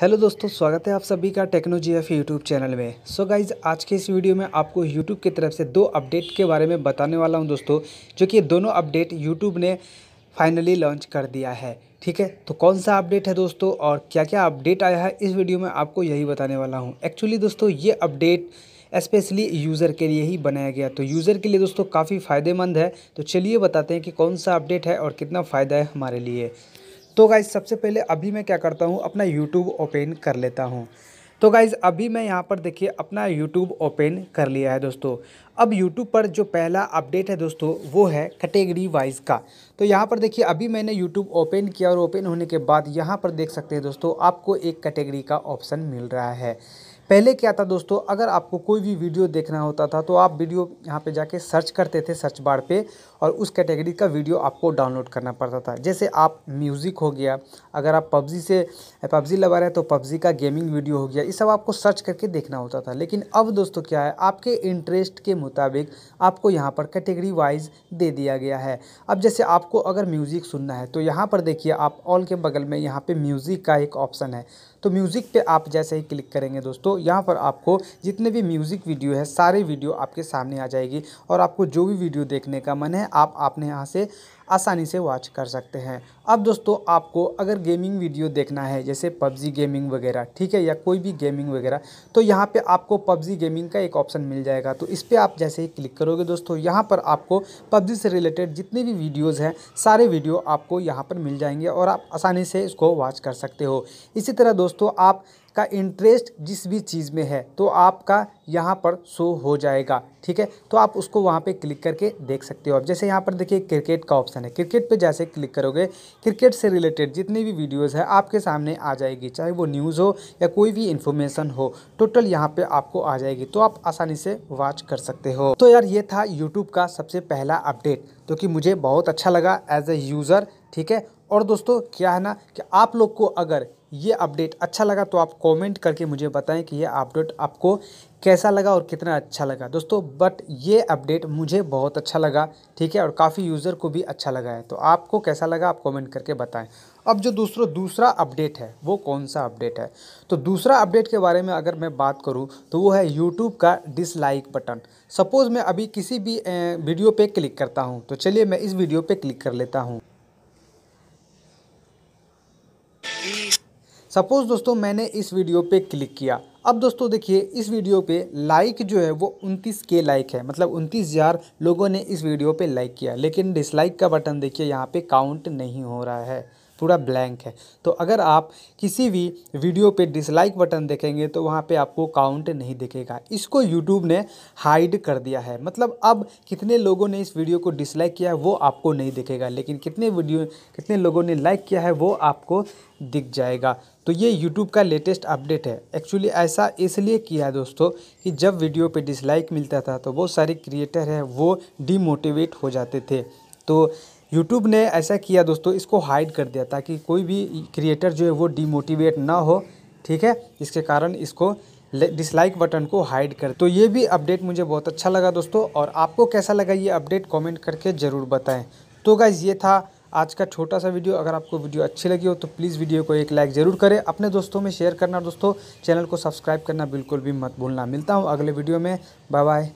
hello दोस्तों स्वागत है आप सभी का टेक्नोजी एफ यूट्यूब चैनल में सो so गाइज आज के इस वीडियो में आपको यूट्यूब की तरफ से दो अपडेट के बारे में बताने वाला हूं दोस्तों जो कि दोनों अपडेट यूट्यूब ने फाइनली लॉन्च कर दिया है ठीक है तो कौन सा अपडेट है दोस्तों और क्या क्या अपडेट आया है इस वीडियो में आपको यही बताने वाला हूँ एक्चुअली दोस्तों ये अपडेट स्पेशली यूज़र के लिए ही बनाया गया तो यूज़र के लिए दोस्तों काफ़ी फ़ायदेमंद है तो चलिए बताते हैं कि कौन सा अपडेट है और कितना फ़ायदा है हमारे लिए तो गाइज सबसे पहले अभी मैं क्या करता हूँ अपना यूट्यूब ओपन कर लेता हूँ तो गाइज़ अभी मैं यहाँ पर देखिए अपना यूट्यूब ओपन कर लिया है दोस्तों अब यूट्यूब पर जो पहला अपडेट है दोस्तों वो है कैटेगरी वाइज का तो यहाँ पर देखिए अभी मैंने यूट्यूब ओपन किया और ओपन होने के बाद यहाँ पर देख सकते हैं दोस्तों आपको एक कैटेगरी का ऑप्शन मिल रहा है पहले क्या था दोस्तों अगर आपको कोई भी वीडियो देखना होता था तो आप वीडियो यहाँ पे जाके सर्च करते थे सर्च बार पे और उस कैटेगरी का वीडियो आपको डाउनलोड करना पड़ता था जैसे आप म्यूज़िक हो गया अगर आप पबजी से पबजी लगा रहे हैं तो पबजी का गेमिंग वीडियो हो गया ये सब आपको सर्च करके देखना होता था लेकिन अब दोस्तों क्या है आपके इंटरेस्ट के मुताबिक आपको यहाँ पर कैटेगरी वाइज दे दिया गया है अब जैसे आपको अगर म्यूज़िक सुनना है तो यहाँ पर देखिए आप ऑल के बगल में यहाँ पर म्यूज़िक का एक ऑप्शन है तो म्यूज़िक पर आप जैसे ही क्लिक करेंगे दोस्तों यहाँ पर आपको जितने भी म्यूज़िक वीडियो है सारे वीडियो आपके सामने आ जाएगी और आपको जो भी वीडियो देखने का मन है आप अपने यहाँ से आसानी से वॉच कर सकते हैं अब दोस्तों आपको अगर गेमिंग वीडियो देखना है जैसे पबजी गेमिंग वगैरह ठीक है या कोई भी गेमिंग वगैरह तो यहाँ पे आपको पबजी गेमिंग का एक ऑप्शन मिल जाएगा तो इस पर आप जैसे ही क्लिक करोगे दोस्तों यहाँ पर आपको पबजी से रिलेटेड जितने भी वीडियोज़ हैं सारे वीडियो आपको यहाँ पर मिल जाएंगे और आप आसानी से इसको वॉच कर सकते हो इसी तरह दोस्तों आप आपका इंटरेस्ट जिस भी चीज़ में है तो आपका यहाँ पर शो हो जाएगा ठीक है तो आप उसको वहाँ पे क्लिक करके देख सकते हो आप जैसे यहाँ पर देखिए क्रिकेट का ऑप्शन है क्रिकेट पे जैसे क्लिक करोगे क्रिकेट से रिलेटेड जितनी भी वीडियोस है आपके सामने आ जाएगी चाहे वो न्यूज़ हो या कोई भी इन्फॉर्मेशन हो टोटल यहाँ पर आपको आ जाएगी तो आप आसानी से वॉच कर सकते हो तो यार ये था यूट्यूब का सबसे पहला अपडेट जो कि मुझे बहुत अच्छा लगा एज ए यूज़र ठीक है और दोस्तों क्या है ना कि आप लोग को अगर ये अपडेट अच्छा लगा तो आप कमेंट करके मुझे बताएं कि ये अपडेट आपको कैसा लगा और कितना अच्छा लगा दोस्तों बट ये अपडेट मुझे बहुत अच्छा लगा ठीक है और काफ़ी यूज़र को भी अच्छा लगा है तो आपको कैसा लगा आप कमेंट करके बताएं अब जो दूसरों दूसरा अपडेट है वो कौन सा अपडेट है तो दूसरा अपडेट के बारे में अगर मैं बात करूँ तो वो है यूट्यूब का डिसलाइक बटन सपोज़ मैं अभी किसी भी वीडियो पर क्लिक करता हूँ तो चलिए मैं इस वीडियो पर क्लिक कर लेता हूँ सपोज़ दोस्तों मैंने इस वीडियो पे क्लिक किया अब दोस्तों देखिए इस वीडियो पे लाइक जो है वो उनतीस के लाइक है मतलब उनतीस हज़ार लोगों ने इस वीडियो पे लाइक किया लेकिन डिसलाइक का बटन देखिए यहाँ पे काउंट नहीं हो रहा है पूरा ब्लैंक है तो अगर आप किसी भी वीडियो पे डिसलाइक बटन देखेंगे तो वहाँ पे आपको काउंट नहीं दिखेगा इसको यूट्यूब ने हाइड कर दिया है मतलब अब कितने लोगों ने इस वीडियो को डिसलाइक किया है वो आपको नहीं दिखेगा लेकिन कितने वीडियो कितने लोगों ने लाइक किया है वो आपको दिख जाएगा तो ये YouTube का लेटेस्ट अपडेट है एक्चुअली ऐसा इसलिए किया है दोस्तों कि जब वीडियो पे डिसलाइक मिलता था तो बहुत सारे क्रिएटर हैं वो डीमोटिवेट हो जाते थे तो यूट्यूब ने ऐसा किया दोस्तों इसको हाइड कर दिया ताकि कोई भी क्रिएटर जो है वो डिमोटिवेट ना हो ठीक है इसके कारण इसको डिसलाइक बटन को हाइड कर तो ये भी अपडेट मुझे बहुत अच्छा लगा दोस्तों और आपको कैसा लगा ये अपडेट कमेंट करके ज़रूर बताएं तो गाइज़ ये था आज का छोटा सा वीडियो अगर आपको वीडियो अच्छी लगी हो तो प्लीज़ वीडियो को एक लाइक ज़रूर करें अपने दोस्तों में शेयर करना दोस्तों चैनल को सब्सक्राइब करना बिल्कुल भी मत भूलना मिलता हूँ अगले वीडियो में बाय बाय